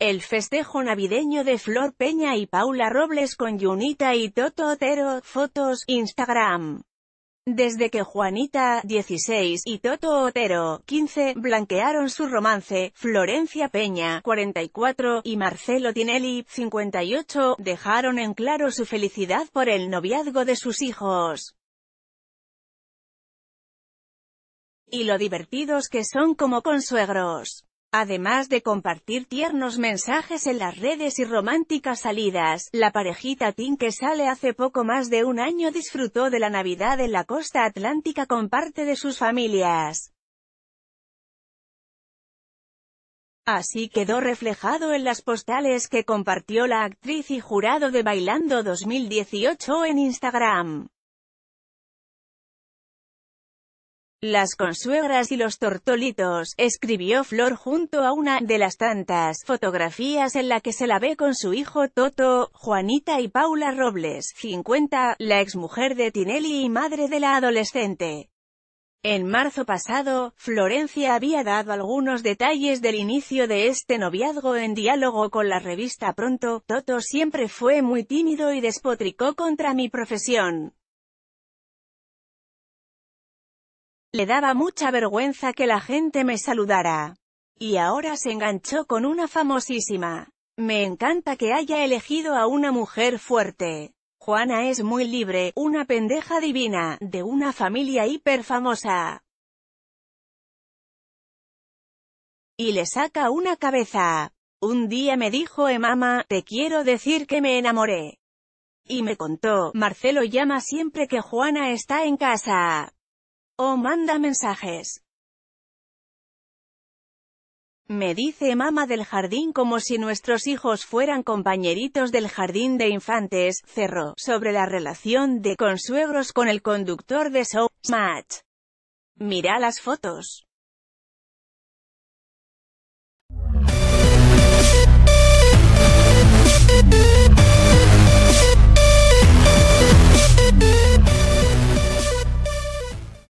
El festejo navideño de Flor Peña y Paula Robles con Junita y Toto Otero, fotos, Instagram. Desde que Juanita, 16, y Toto Otero, 15, blanquearon su romance, Florencia Peña, 44, y Marcelo Tinelli, 58, dejaron en claro su felicidad por el noviazgo de sus hijos. Y lo divertidos que son como consuegros. Además de compartir tiernos mensajes en las redes y románticas salidas, la parejita Tim que sale hace poco más de un año disfrutó de la Navidad en la costa atlántica con parte de sus familias. Así quedó reflejado en las postales que compartió la actriz y jurado de Bailando 2018 en Instagram. Las consuegras y los tortolitos, escribió Flor junto a una de las tantas fotografías en la que se la ve con su hijo Toto, Juanita y Paula Robles, 50, la exmujer de Tinelli y madre de la adolescente. En marzo pasado, Florencia había dado algunos detalles del inicio de este noviazgo en diálogo con la revista Pronto, Toto siempre fue muy tímido y despotricó contra mi profesión. Le daba mucha vergüenza que la gente me saludara. Y ahora se enganchó con una famosísima. Me encanta que haya elegido a una mujer fuerte. Juana es muy libre, una pendeja divina, de una familia hiperfamosa. Y le saca una cabeza. Un día me dijo, emama, eh, te quiero decir que me enamoré. Y me contó, Marcelo llama siempre que Juana está en casa o manda mensajes. Me dice mamá del jardín como si nuestros hijos fueran compañeritos del jardín de infantes, cerró, sobre la relación de consuegros con el conductor de Show Match. Mira las fotos.